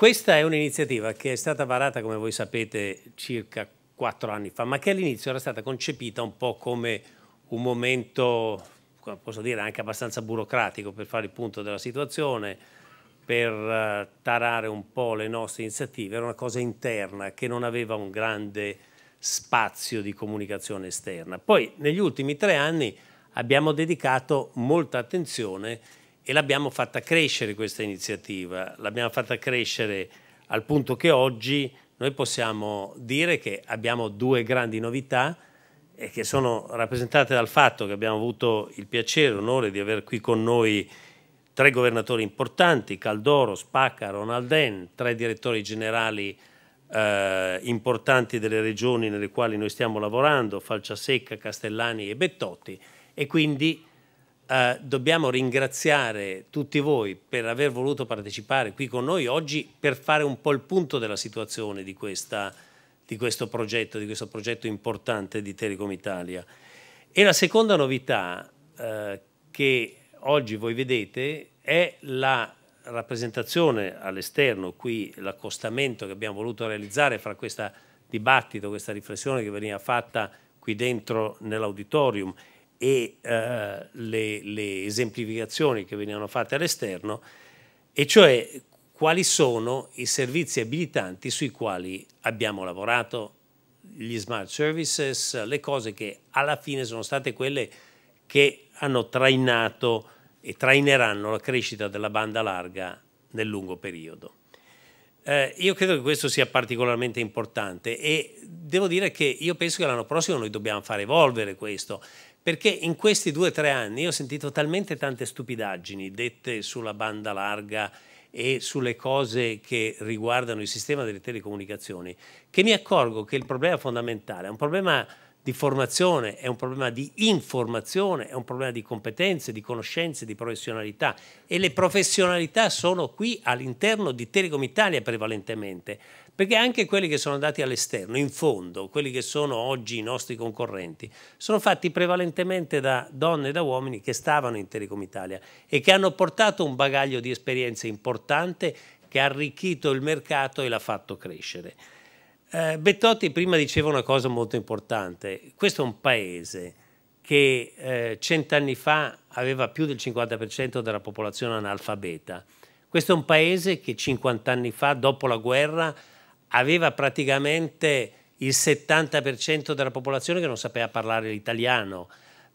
Questa è un'iniziativa che è stata varata, come voi sapete, circa quattro anni fa, ma che all'inizio era stata concepita un po' come un momento, posso dire, anche abbastanza burocratico per fare il punto della situazione, per eh, tarare un po' le nostre iniziative. Era una cosa interna che non aveva un grande spazio di comunicazione esterna. Poi negli ultimi tre anni abbiamo dedicato molta attenzione e l'abbiamo fatta crescere questa iniziativa, l'abbiamo fatta crescere al punto che oggi noi possiamo dire che abbiamo due grandi novità che sono rappresentate dal fatto che abbiamo avuto il piacere, e l'onore di avere qui con noi tre governatori importanti, Caldoro, Spacca, Ronalden, tre direttori generali eh, importanti delle regioni nelle quali noi stiamo lavorando, Falciasecca, Castellani e Bettotti e quindi eh, dobbiamo ringraziare tutti voi per aver voluto partecipare qui con noi oggi per fare un po' il punto della situazione di, questa, di questo progetto, di questo progetto importante di Telecom Italia. E la seconda novità eh, che oggi voi vedete è la rappresentazione all'esterno, qui l'accostamento che abbiamo voluto realizzare fra questo dibattito, questa riflessione che veniva fatta qui dentro nell'auditorium e eh, le, le esemplificazioni che venivano fatte all'esterno, e cioè quali sono i servizi abilitanti sui quali abbiamo lavorato, gli smart services, le cose che alla fine sono state quelle che hanno trainato e traineranno la crescita della banda larga nel lungo periodo. Eh, io credo che questo sia particolarmente importante e devo dire che io penso che l'anno prossimo noi dobbiamo far evolvere questo perché in questi due o tre anni ho sentito talmente tante stupidaggini dette sulla banda larga e sulle cose che riguardano il sistema delle telecomunicazioni, che mi accorgo che il problema fondamentale è un problema di formazione, è un problema di informazione, è un problema di competenze, di conoscenze, di professionalità e le professionalità sono qui all'interno di Telecom Italia prevalentemente perché anche quelli che sono andati all'esterno, in fondo, quelli che sono oggi i nostri concorrenti, sono fatti prevalentemente da donne e da uomini che stavano in Telecom Italia e che hanno portato un bagaglio di esperienze importante che ha arricchito il mercato e l'ha fatto crescere. Eh, Bettotti prima diceva una cosa molto importante, questo è un paese che eh, cent'anni fa aveva più del 50% della popolazione analfabeta. Questo è un paese che 50 anni fa, dopo la guerra, aveva praticamente il 70% della popolazione che non sapeva parlare l'italiano,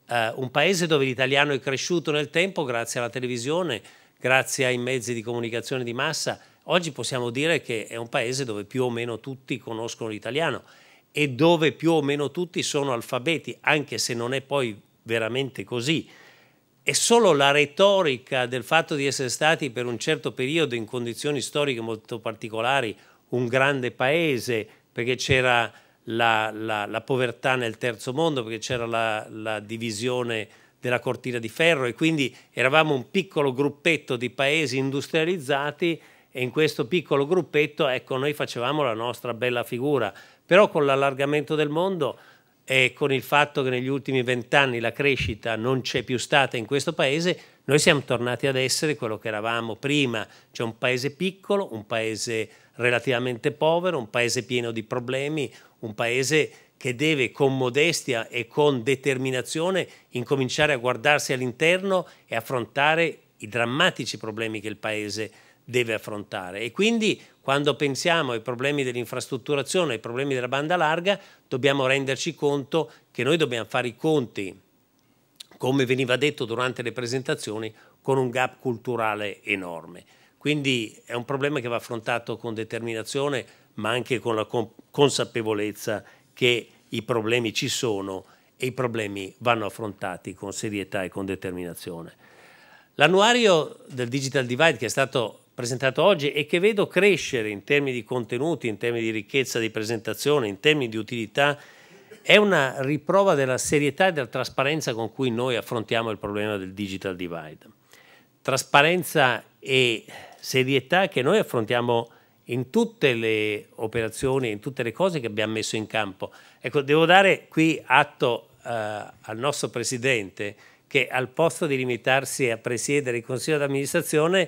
eh, un paese dove l'italiano è cresciuto nel tempo grazie alla televisione, grazie ai mezzi di comunicazione di massa, oggi possiamo dire che è un paese dove più o meno tutti conoscono l'italiano e dove più o meno tutti sono alfabeti, anche se non è poi veramente così. È solo la retorica del fatto di essere stati per un certo periodo in condizioni storiche molto particolari un grande paese, perché c'era la, la, la, povertà nel terzo mondo, perché c'era la, la divisione della cortina di ferro e quindi eravamo un piccolo gruppetto di paesi industrializzati e in questo piccolo gruppetto ecco noi facevamo la nostra bella figura però con l'allargamento del mondo e con il fatto che negli ultimi vent'anni la crescita non c'è più stata in questo paese noi siamo tornati ad essere quello che eravamo prima cioè un paese piccolo un paese relativamente povero, un paese pieno di problemi, un paese che deve con modestia e con determinazione incominciare a guardarsi all'interno e affrontare i drammatici problemi che il paese deve affrontare. E quindi quando pensiamo ai problemi dell'infrastrutturazione, ai problemi della banda larga, dobbiamo renderci conto che noi dobbiamo fare i conti, come veniva detto durante le presentazioni, con un gap culturale enorme. Quindi è un problema che va affrontato con determinazione, ma anche con la consapevolezza che i problemi ci sono e i problemi vanno affrontati con serietà e con determinazione. L'annuario del Digital Divide che è stato presentato oggi e che vedo crescere in termini di contenuti, in termini di ricchezza di presentazione, in termini di utilità, è una riprova della serietà e della trasparenza con cui noi affrontiamo il problema del digital divide. Trasparenza e serietà che noi affrontiamo in tutte le operazioni, in tutte le cose che abbiamo messo in campo. Ecco, devo dare qui atto eh, al nostro Presidente che al posto di limitarsi a presiedere il Consiglio d'amministrazione,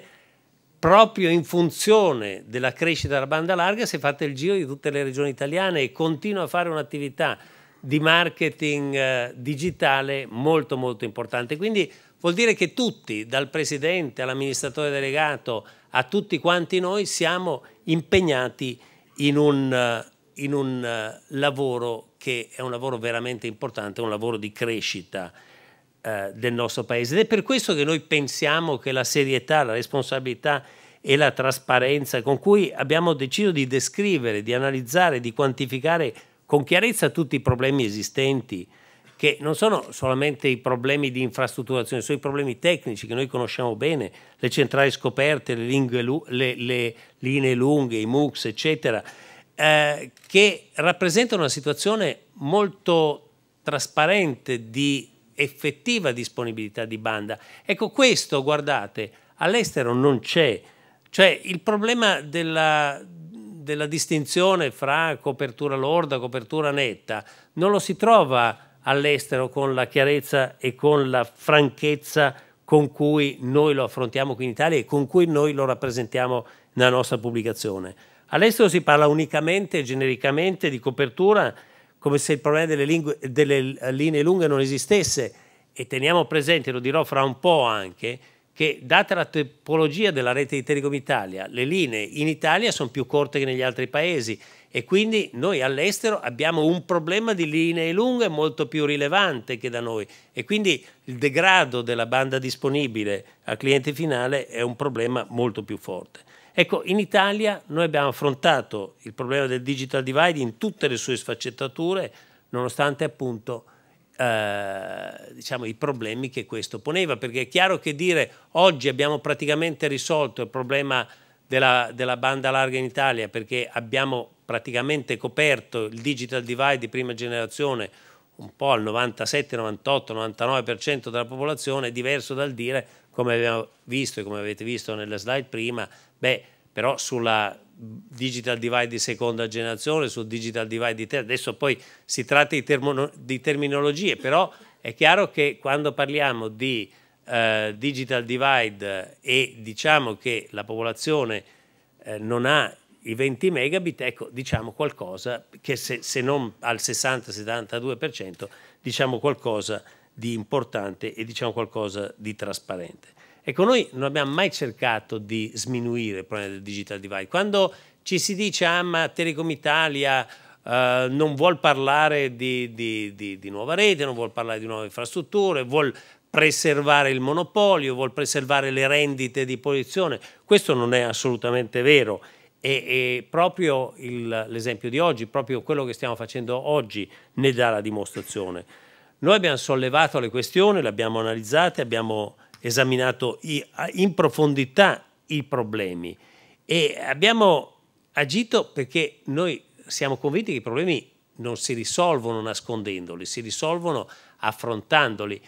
proprio in funzione della crescita della banda larga, si è fatto il giro di tutte le regioni italiane e continua a fare un'attività di marketing eh, digitale molto molto importante. Quindi Vuol dire che tutti, dal presidente all'amministratore delegato, a tutti quanti noi, siamo impegnati in un, eh, in un eh, lavoro che è un lavoro veramente importante, un lavoro di crescita eh, del nostro Paese. Ed è per questo che noi pensiamo che la serietà, la responsabilità e la trasparenza con cui abbiamo deciso di descrivere, di analizzare, di quantificare con chiarezza tutti i problemi esistenti, che non sono solamente i problemi di infrastrutturazione, sono i problemi tecnici che noi conosciamo bene, le centrali scoperte, le, lingue, le, le linee lunghe, i MUX, eccetera, eh, che rappresentano una situazione molto trasparente di effettiva disponibilità di banda. Ecco questo, guardate, all'estero non c'è, cioè il problema della, della distinzione fra copertura lorda e copertura netta non lo si trova all'estero con la chiarezza e con la franchezza con cui noi lo affrontiamo qui in Italia e con cui noi lo rappresentiamo nella nostra pubblicazione. All'estero si parla unicamente e genericamente di copertura come se il problema delle, lingue, delle, linee lunghe non esistesse e teniamo presente, lo dirò fra un po' anche, che data la tipologia della rete di Telecom Italia, le linee in Italia sono più corte che negli altri paesi e quindi noi all'estero abbiamo un problema di linee lunghe molto più rilevante che da noi e quindi il degrado della banda disponibile al cliente finale è un problema molto più forte. Ecco, in Italia noi abbiamo affrontato il problema del digital divide in tutte le sue sfaccettature, nonostante appunto eh, diciamo, i problemi che questo poneva, perché è chiaro che dire oggi abbiamo praticamente risolto il problema della, della banda larga in Italia perché abbiamo praticamente coperto il digital divide di prima generazione un po' al 97, 98, 99% della popolazione, è diverso dal dire, come abbiamo visto e come avete visto nella slide prima, beh, però sulla digital divide di seconda generazione, sul digital divide di terza, adesso poi si tratta di, termo, di, terminologie, però è chiaro che quando parliamo di eh, digital divide e diciamo che la popolazione eh, non ha i 20 megabit, ecco, diciamo qualcosa che se, se non al 60-72%, diciamo qualcosa di importante e diciamo qualcosa di trasparente. Ecco, noi non abbiamo mai cercato di sminuire il problema del digital divide. Quando ci si dice, ah, ma Telecom Italia Uh, non vuol parlare di, di, di, di, nuova rete, non vuol parlare di nuove infrastrutture, vuol preservare il monopolio, vuol preservare le rendite di posizione. Questo non è assolutamente vero. E, e proprio l'esempio di oggi, proprio quello che stiamo facendo oggi ne dà la dimostrazione. Noi abbiamo sollevato le questioni, le abbiamo analizzate, abbiamo esaminato in profondità i problemi e abbiamo agito perché noi siamo convinti che i problemi non si risolvono nascondendoli, si risolvono affrontandoli.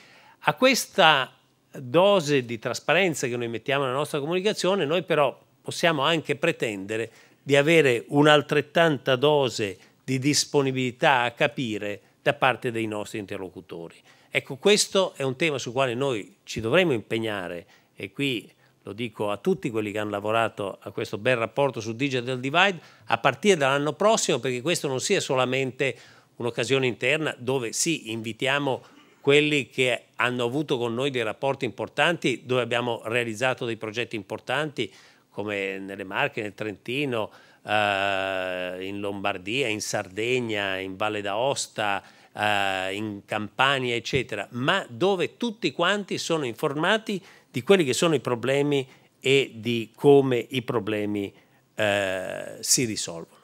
A questa dose di trasparenza che noi mettiamo nella nostra comunicazione, noi però possiamo anche pretendere di avere un'altrettanta dose di disponibilità a capire da parte dei nostri interlocutori. Ecco, questo è un tema su quale noi ci dovremo impegnare e qui lo dico a tutti quelli che hanno lavorato a questo bel rapporto su Digital Divide, a partire dall'anno prossimo perché questo non sia solamente un'occasione interna dove sì, invitiamo quelli che hanno avuto con noi dei rapporti importanti, dove abbiamo realizzato dei progetti importanti, come nelle Marche, nel Trentino, eh, in Lombardia, in Sardegna, in Valle d'Aosta, eh, in Campania, eccetera, ma dove tutti quanti sono informati di quelli che sono i problemi e di come i problemi eh, si risolvono.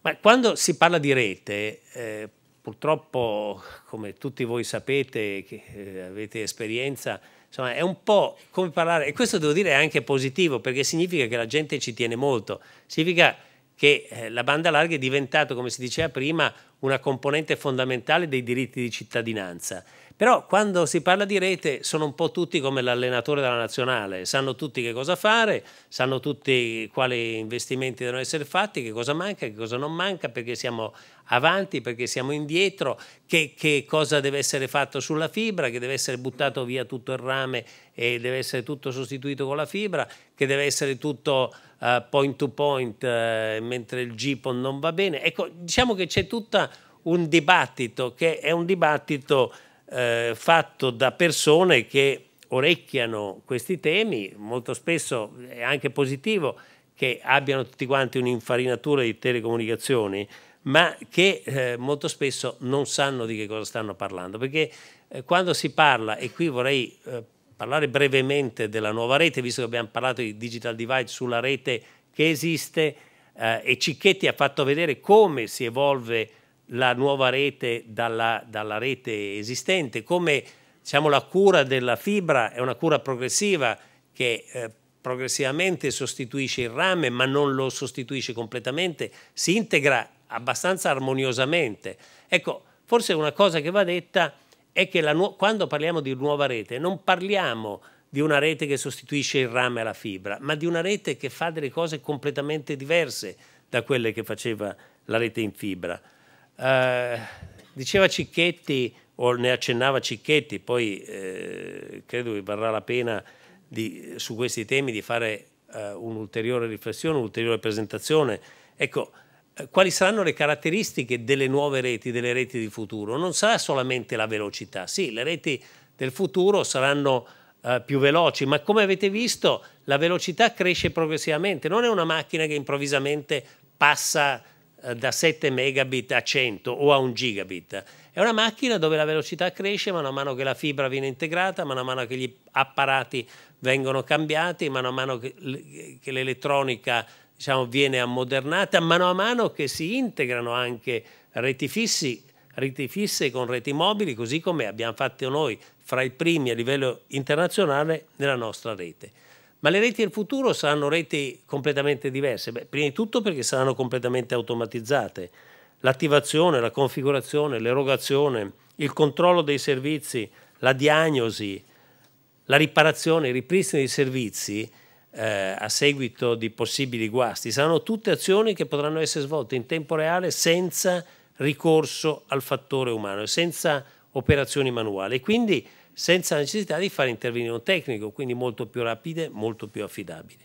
Ma quando si parla di rete, eh, purtroppo, come tutti voi sapete, che eh, avete esperienza, Insomma, è un po' come parlare, e questo devo dire è anche positivo, perché significa che la gente ci tiene molto, significa che eh, la banda larga è diventata, come si diceva prima, una componente fondamentale dei diritti di cittadinanza. Però quando si parla di rete sono un po' tutti come l'allenatore della nazionale, sanno tutti che cosa fare, sanno tutti quali investimenti devono essere fatti, che cosa manca, che cosa non manca, perché siamo avanti, perché siamo indietro, che, che cosa deve essere fatto sulla fibra, che deve essere buttato via tutto il rame e deve essere tutto sostituito con la fibra, che deve essere tutto uh, point to point uh, mentre il GPON non va bene. Ecco, diciamo che c'è tutta un dibattito che è un dibattito eh, fatto da persone che orecchiano questi temi, molto spesso è anche positivo che abbiano tutti quanti un'infarinatura di telecomunicazioni, ma che eh, molto spesso non sanno di che cosa stanno parlando, perché eh, quando si parla, e qui vorrei eh, parlare brevemente della nuova rete, visto che abbiamo parlato di digital divide sulla rete che esiste, eh, e Cicchetti ha fatto vedere come si evolve la nuova rete dalla, dalla rete esistente, come diciamo, la cura della fibra è una cura progressiva che eh, progressivamente sostituisce il rame ma non lo sostituisce completamente, si integra abbastanza armoniosamente. Ecco, forse una cosa che va detta è che quando parliamo di nuova rete non parliamo di una rete che sostituisce il rame alla fibra, ma di una rete che fa delle cose completamente diverse da quelle che faceva la rete in fibra. Eh, diceva Cicchetti, o ne accennava Cicchetti, poi eh, credo che varrà la pena di, su questi temi di fare eh, un'ulteriore riflessione, un'ulteriore presentazione. Ecco, eh, quali saranno le caratteristiche delle nuove reti, delle reti di futuro? Non sarà solamente la velocità, sì, le reti del futuro saranno eh, più veloci, ma come avete visto la velocità cresce progressivamente, non è una macchina che improvvisamente passa eh, da 7 megabit a 100 o a 1 gigabit. È una macchina dove la velocità cresce man mano che la fibra viene integrata, man mano che gli apparati vengono cambiati, man mano che l'elettronica diciamo, viene ammodernata, mano a mano che si integrano anche reti, fissi, reti fisse con reti mobili, così come abbiamo fatto noi fra i primi a livello internazionale nella nostra rete. Ma le reti del futuro saranno reti completamente diverse, Beh, prima di tutto perché saranno completamente automatizzate. L'attivazione, la configurazione, l'erogazione, il controllo dei servizi, la diagnosi, la riparazione, il ripristino dei servizi eh, a seguito di possibili guasti saranno tutte azioni che potranno essere svolte in tempo reale senza ricorso al fattore umano e senza operazioni manuali. Quindi senza necessità di fare intervenire un tecnico, quindi molto più rapide, molto più affidabili.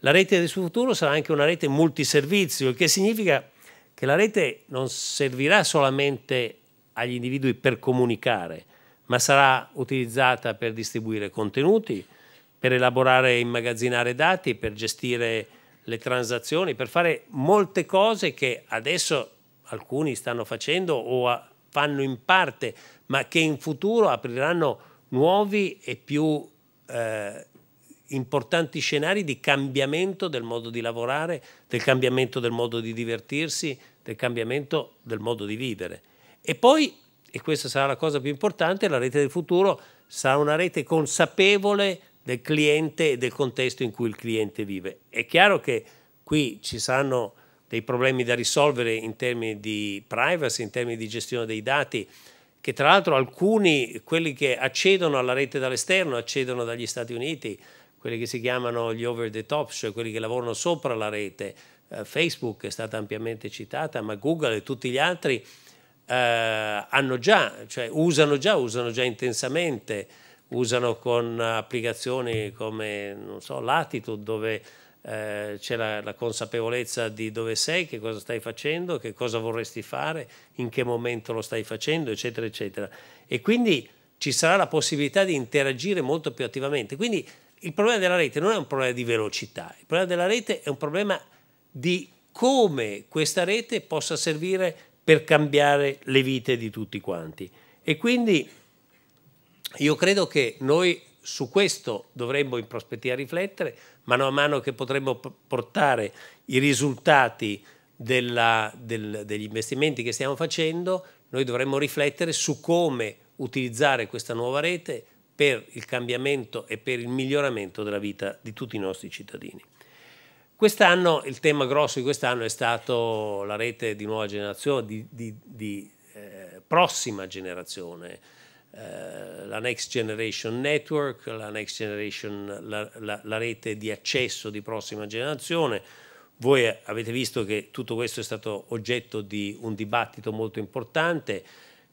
La rete del futuro sarà anche una rete multiservizio, il che significa che la rete non servirà solamente agli individui per comunicare, ma sarà utilizzata per distribuire contenuti, per elaborare e immagazzinare dati, per gestire le transazioni, per fare molte cose che adesso alcuni stanno facendo o fanno in parte, ma che in futuro apriranno nuovi e più eh, importanti scenari di cambiamento del modo di lavorare, del cambiamento del modo di divertirsi, del cambiamento del modo di vivere. E poi, e questa sarà la cosa più importante, la rete del futuro sarà una rete consapevole del cliente e del contesto in cui il cliente vive. È chiaro che qui ci saranno dei problemi da risolvere in termini di privacy, in termini di gestione dei dati, che tra l'altro alcuni, quelli che accedono alla rete dall'esterno, accedono dagli Stati Uniti, quelli che si chiamano gli over the top, cioè quelli che lavorano sopra la rete. Eh, Facebook è stata ampiamente citata, ma Google e tutti gli altri eh, hanno già, cioè usano già, usano già intensamente, usano con applicazioni come, non so, Latitude, dove eh, c'è la, la, consapevolezza di dove sei, che cosa stai facendo, che cosa vorresti fare, in che momento lo stai facendo, eccetera, eccetera. E quindi ci sarà la possibilità di interagire molto più attivamente. Quindi il problema della rete non è un problema di velocità, il problema della rete è un problema di come questa rete possa servire per cambiare le vite di tutti quanti. E quindi io credo che noi su questo dovremmo in prospettiva riflettere, mano a mano che potremmo portare i risultati della, del, degli investimenti che stiamo facendo, noi dovremmo riflettere su come utilizzare questa nuova rete per il cambiamento e per il miglioramento della vita di tutti i nostri cittadini. Quest'anno, il tema grosso di quest'anno è stato la rete di nuova generazione, di, di, di eh, prossima generazione, eh, la Next Generation Network, la, Next Generation, la, la, la rete di accesso di prossima generazione. Voi avete visto che tutto questo è stato oggetto di un dibattito molto importante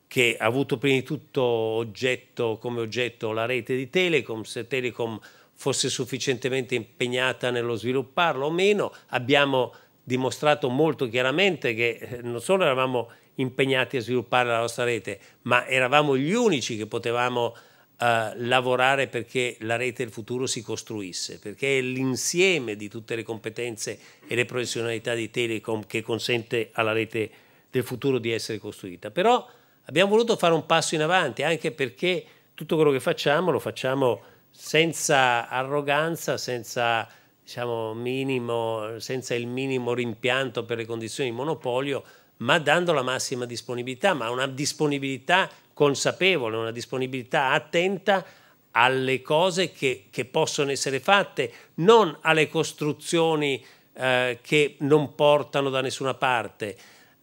che ha avuto prima di tutto oggetto, come oggetto la rete di Telecom, se Telecom fosse sufficientemente impegnata nello svilupparlo o meno. Abbiamo dimostrato molto chiaramente che eh, non solo eravamo impegnati a sviluppare la nostra rete, ma eravamo gli unici che potevamo eh, lavorare perché la rete del futuro si costruisse, perché è l'insieme di tutte le competenze e le professionalità di Telecom che consente alla rete del futuro di essere costruita. Però abbiamo voluto fare un passo in avanti, anche perché tutto quello che facciamo lo facciamo senza arroganza, senza, diciamo, minimo, senza il minimo rimpianto per le condizioni di monopolio, ma dando la massima disponibilità, ma una disponibilità consapevole, una disponibilità attenta alle cose che, che possono essere fatte, non alle costruzioni eh, che non portano da nessuna parte.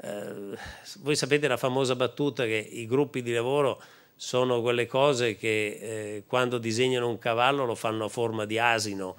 Eh, voi sapete la famosa battuta che i gruppi di lavoro sono quelle cose che eh, quando disegnano un cavallo lo fanno a forma di asino,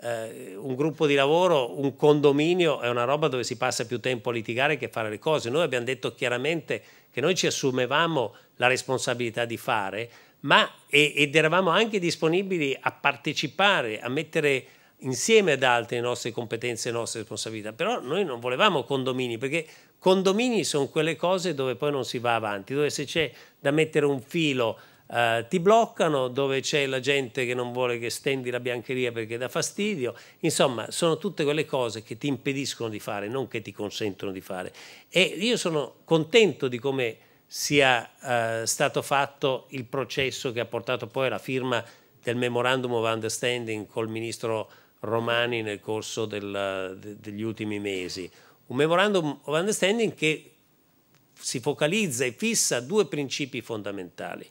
eh, un gruppo di lavoro, un condominio è una roba dove si passa più tempo a litigare che a fare le cose. Noi abbiamo detto chiaramente che noi ci assumevamo la responsabilità di fare, ma ed eravamo anche disponibili a partecipare, a mettere insieme ad altri le nostre competenze e le nostre responsabilità. Però noi non volevamo condomini, perché condomini sono quelle cose dove poi non si va avanti, dove se c'è da mettere un filo eh, ti bloccano, dove c'è la gente che non vuole che stendi la biancheria perché dà fastidio, insomma sono tutte quelle cose che ti impediscono di fare, non che ti consentono di fare. E io sono contento di come sia eh, stato fatto il processo che ha portato poi alla firma del memorandum of understanding col ministro Romani nel corso del, de, degli ultimi mesi. Un memorandum of understanding che si focalizza e fissa due principi fondamentali.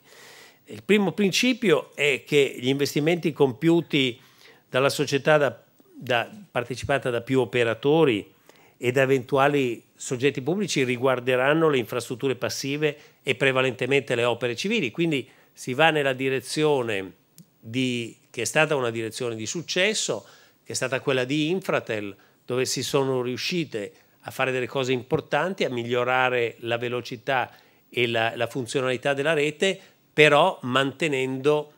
Il primo principio è che gli investimenti compiuti dalla società da, da, partecipata da più operatori e da eventuali soggetti pubblici riguarderanno le infrastrutture passive e prevalentemente le opere civili, quindi si va nella direzione di, che è stata una direzione di successo, che è stata quella di Infratel, dove si sono riuscite a fare delle cose importanti, a migliorare la velocità e la, la funzionalità della rete, però mantenendo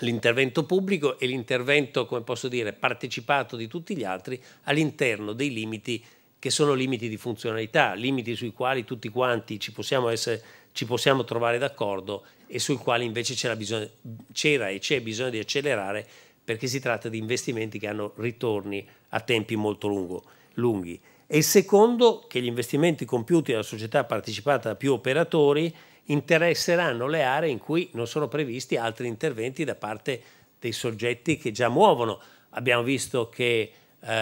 l'intervento pubblico e l'intervento, come posso dire, partecipato di tutti gli altri all'interno dei limiti che sono limiti di funzionalità, limiti sui quali tutti quanti ci possiamo, essere, ci possiamo trovare d'accordo e sui quali invece c'era, e c'è bisogno di accelerare perché si tratta di investimenti che hanno ritorni a tempi molto lungo, lunghi. E il secondo, che gli investimenti compiuti dalla società partecipata da più operatori interesseranno le aree in cui non sono previsti altri interventi da parte dei soggetti che già muovono. Abbiamo visto che eh,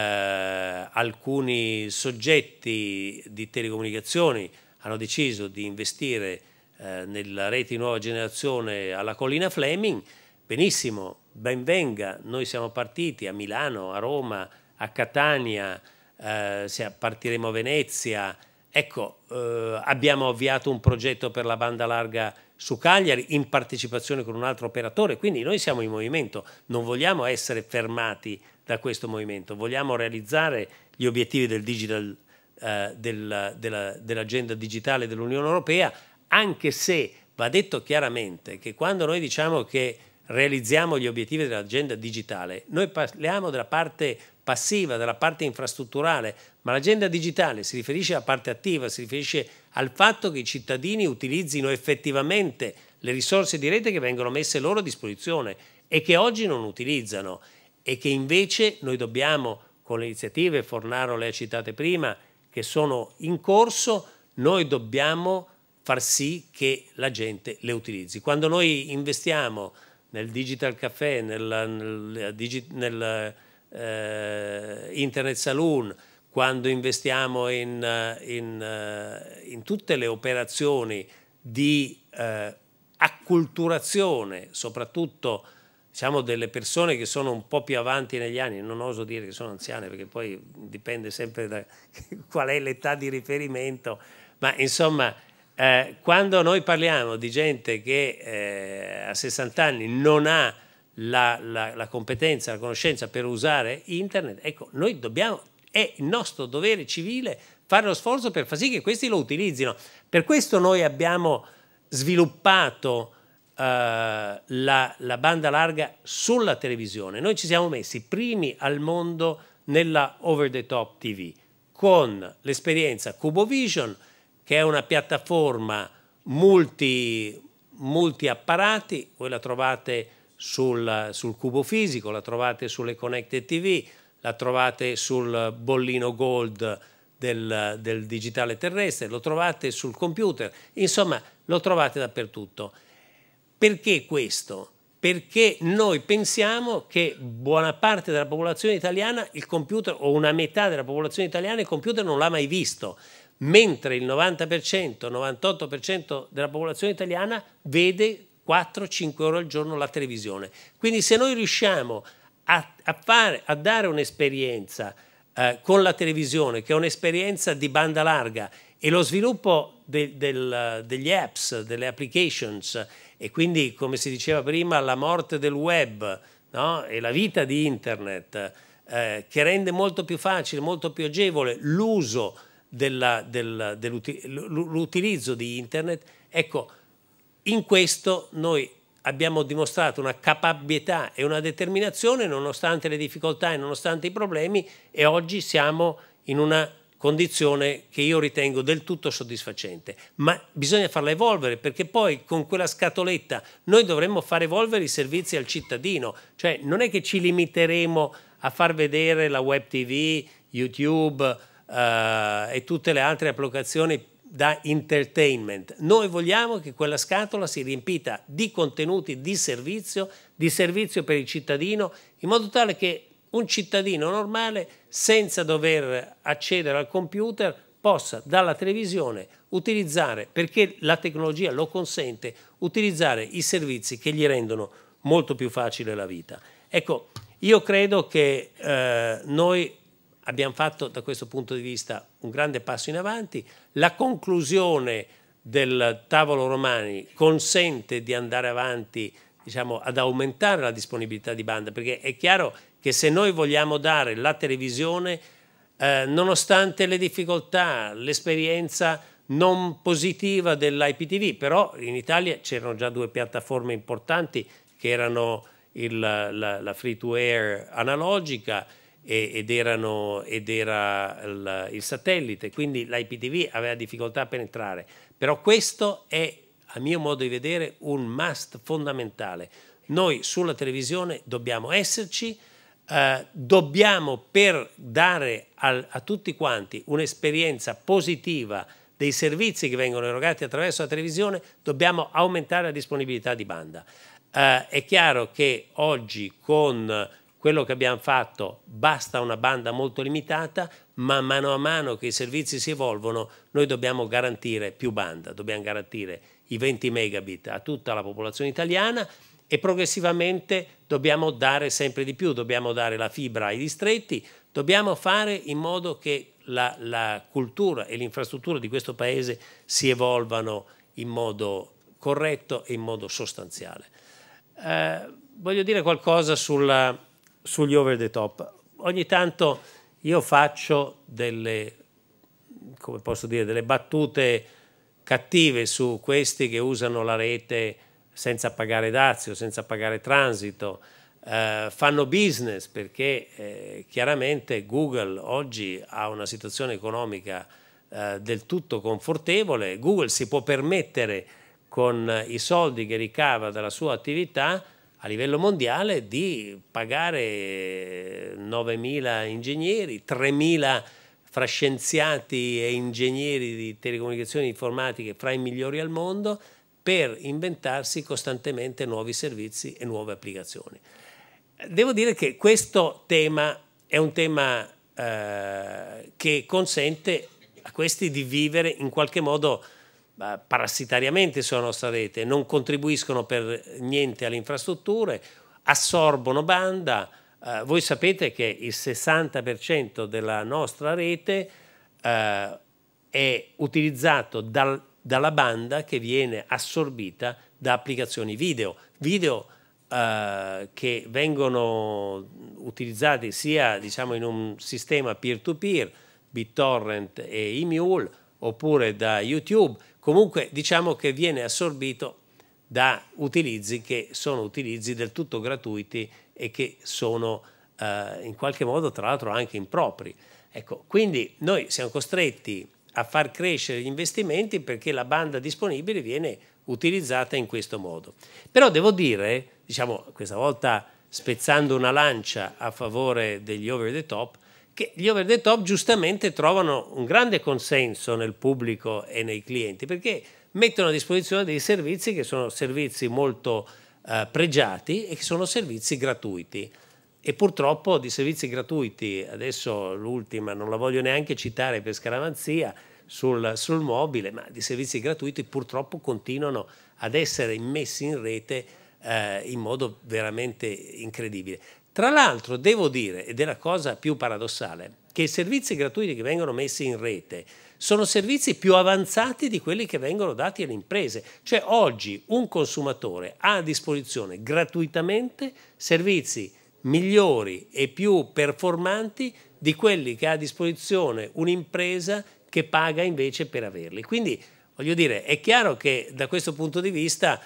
alcuni soggetti di telecomunicazioni hanno deciso di investire eh, nella rete di nuova generazione alla collina Fleming, benissimo, ben venga, noi siamo partiti a Milano, a Roma, a Catania, eh, partiremo a Venezia, Ecco, eh, abbiamo avviato un progetto per la banda larga su Cagliari in partecipazione con un altro operatore, quindi noi siamo in movimento, non vogliamo essere fermati da questo movimento, vogliamo realizzare gli obiettivi del digital, eh, del, della, dell'agenda digitale dell'Unione Europea, anche se va detto chiaramente che quando noi diciamo che realizziamo gli obiettivi dell'agenda digitale, noi parliamo della parte passiva, della parte infrastrutturale, ma l'agenda digitale si riferisce alla parte attiva, si riferisce al fatto che i cittadini utilizzino effettivamente le risorse di rete che vengono messe loro a disposizione e che oggi non utilizzano e che invece noi dobbiamo, con le iniziative, Fornaro le ha citate prima, che sono in corso, noi dobbiamo far sì che la gente le utilizzi. Quando noi investiamo nel digital caffè, nella, nel, eh, nel eh, internet saloon, quando investiamo in, eh, in, eh, in, tutte le operazioni di eh, acculturazione, soprattutto diciamo, delle persone che sono un po' più avanti negli anni, non oso dire che sono anziane perché poi dipende sempre da qual è l'età di riferimento, ma insomma eh, quando noi parliamo di gente che eh, a 60 anni non ha la, la, la, competenza, la conoscenza per usare internet, ecco, noi dobbiamo, è il nostro dovere civile fare lo sforzo per far sì che questi lo utilizzino. Per questo noi abbiamo sviluppato Uh, la, la, banda larga sulla televisione. Noi ci siamo messi primi al mondo nella over the top TV con l'esperienza Cubo CuboVision che è una piattaforma multi, multi apparati, voi la trovate sul, sul, cubo fisico, la trovate sulle Connected TV, la trovate sul bollino gold del, del digitale terrestre, lo trovate sul computer, insomma lo trovate dappertutto. Perché questo? Perché noi pensiamo che buona parte della popolazione italiana il computer o una metà della popolazione italiana il computer non l'ha mai visto mentre il 90%, 98% della popolazione italiana vede 4-5 ore al giorno la televisione. Quindi se noi riusciamo a, a, fare, a dare un'esperienza eh, con la televisione, che è un'esperienza di banda larga, e lo sviluppo de, del, degli apps, delle applications, e quindi, come si diceva prima, la morte del web no? e la vita di internet, eh, che rende molto più facile, molto più agevole l'uso di dell'utilizzo di internet, ecco, in questo noi abbiamo dimostrato una capabilità e una determinazione nonostante le difficoltà e nonostante i problemi e oggi siamo in una condizione che io ritengo del tutto soddisfacente, ma bisogna farla evolvere perché poi con quella scatoletta noi dovremmo far evolvere i servizi al cittadino, cioè non è che ci limiteremo a far vedere la web TV, YouTube, eh, e tutte le altre applicazioni da entertainment. Noi vogliamo che quella scatola si riempita di contenuti di servizio, di servizio per il cittadino, in modo tale che un cittadino normale, senza dover accedere al computer, possa dalla televisione utilizzare, perché la tecnologia lo consente, utilizzare i servizi che gli rendono molto più facile la vita. Ecco, io credo che eh, noi abbiamo fatto da questo punto di vista un grande passo in avanti. La conclusione del tavolo Romani consente di andare avanti diciamo, ad aumentare la disponibilità di banda, perché è chiaro che se noi vogliamo dare la televisione, eh, nonostante le difficoltà, l'esperienza non positiva dell'IPTV, però in Italia c'erano già due piattaforme importanti che erano il, la, la free to air analogica ed, erano, ed, era il, il satellite, quindi l'IPTV aveva difficoltà a penetrare. Però questo è, a mio modo di vedere, un must fondamentale. Noi sulla televisione dobbiamo esserci, Uh, dobbiamo per dare al, a tutti quanti un'esperienza positiva dei servizi che vengono erogati attraverso la televisione, dobbiamo aumentare la disponibilità di banda. Uh, è chiaro che oggi con quello che abbiamo fatto basta una banda molto limitata, ma mano a mano che i servizi si evolvono noi dobbiamo garantire più banda, dobbiamo garantire i 20 megabit a tutta la popolazione italiana e progressivamente dobbiamo dare sempre di più, dobbiamo dare la fibra ai distretti, dobbiamo fare in modo che la, la cultura e l'infrastruttura di questo Paese si evolvano in modo corretto e in modo sostanziale. Eh, voglio dire qualcosa sulla, sugli over the top. Ogni tanto io faccio delle, come posso dire, delle battute cattive su questi che usano la rete senza pagare dazio, senza pagare transito, eh, fanno business perché eh, chiaramente Google oggi ha una situazione economica eh, del tutto confortevole, Google si può permettere con i soldi che ricava dalla sua attività a livello mondiale di pagare 9.000 ingegneri, 3.000 fra scienziati e ingegneri di telecomunicazioni informatiche fra i migliori al mondo per inventarsi costantemente nuovi servizi e nuove applicazioni. Devo dire che questo tema è un tema eh, che consente a questi di vivere in qualche modo parassitariamente sulla nostra rete, non contribuiscono per niente alle infrastrutture, assorbono banda. Eh, voi sapete che il 60% della nostra rete eh, è utilizzato dal, dalla banda che viene assorbita da applicazioni video. Video eh, che vengono utilizzati sia diciamo, in un sistema peer-to-peer, BitTorrent e Emule, oppure da YouTube, Comunque diciamo che viene assorbito da utilizzi che sono utilizzi del tutto gratuiti e che sono eh, in qualche modo tra l'altro anche impropri. Ecco, quindi noi siamo costretti a far crescere gli investimenti perché la banda disponibile viene utilizzata in questo modo. Però devo dire, diciamo questa volta spezzando una lancia a favore degli over the top, che gli over the top giustamente trovano un grande consenso nel pubblico e nei clienti perché mettono a disposizione dei servizi che sono servizi molto eh, pregiati e che sono servizi gratuiti. E purtroppo di servizi gratuiti, adesso l'ultima non la voglio neanche citare per scaramanzia sul, sul mobile, ma di servizi gratuiti purtroppo continuano ad essere immessi in rete eh, in modo veramente incredibile. Tra l'altro devo dire, ed è la cosa più paradossale, che i servizi gratuiti che vengono messi in rete sono servizi più avanzati di quelli che vengono dati alle imprese. Cioè oggi un consumatore ha a disposizione gratuitamente servizi migliori e più performanti di quelli che ha a disposizione un'impresa che paga invece per averli. Quindi voglio dire, è chiaro che da questo punto di vista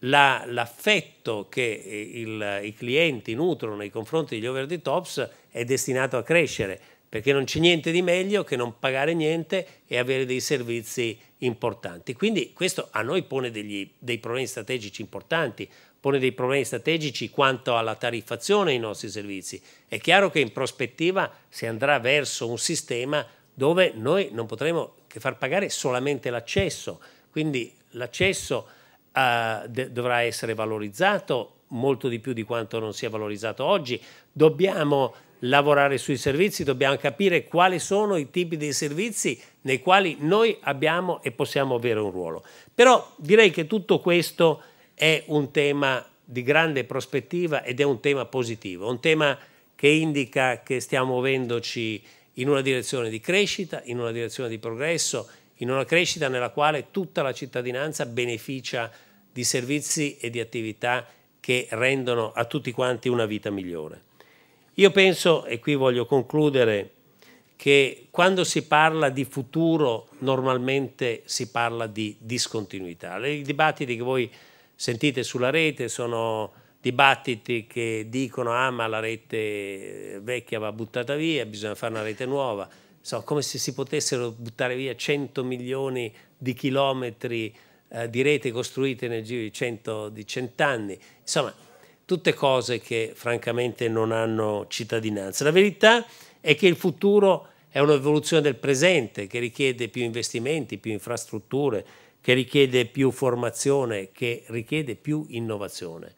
l'affetto che eh, il, i clienti nutrono nei confronti degli over the tops è destinato a crescere perché non c'è niente di meglio che non pagare niente e avere dei servizi importanti. Quindi questo a noi pone degli, dei problemi strategici importanti, pone dei problemi strategici quanto alla tariffazione dei nostri servizi. È chiaro che in prospettiva si andrà verso un sistema dove noi non potremo che far pagare solamente l'accesso, quindi l'accesso eh, dovrà essere valorizzato molto di più di quanto non sia valorizzato oggi. Dobbiamo lavorare sui servizi, dobbiamo capire quali sono i tipi di servizi nei quali noi abbiamo e possiamo avere un ruolo. Però direi che tutto questo è un tema di grande prospettiva ed è un tema positivo, un tema che indica che stiamo muovendoci in una direzione di crescita, in una direzione di progresso, in una crescita nella quale tutta la cittadinanza beneficia di servizi e di attività che rendono a tutti quanti una vita migliore. Io penso, e qui voglio concludere, che quando si parla di futuro normalmente si parla di discontinuità. I dibattiti che voi sentite sulla rete sono dibattiti che dicono ah ma la rete vecchia va buttata via, bisogna fare una rete nuova so, come se si potessero buttare via 100 milioni di chilometri eh, di rete costruite nel giro di 100, di 100 anni. Insomma, tutte cose che francamente non hanno cittadinanza. La verità è che il futuro è un'evoluzione del presente che richiede più investimenti, più infrastrutture, che richiede più formazione, che richiede più innovazione.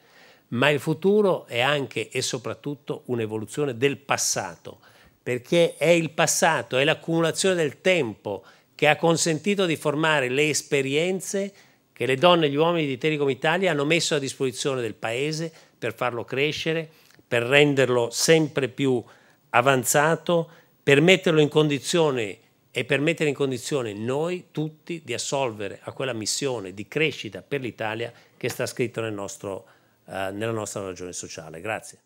Ma il futuro è anche e soprattutto un'evoluzione del passato perché è il passato, è l'accumulazione del tempo che ha consentito di formare le esperienze che le donne e gli uomini di Telecom Italia hanno messo a disposizione del Paese per farlo crescere, per renderlo sempre più avanzato, per metterlo in condizione e per mettere in condizione noi tutti di assolvere a quella missione di crescita per l'Italia che sta scritta nel eh, nella nostra ragione sociale. Grazie.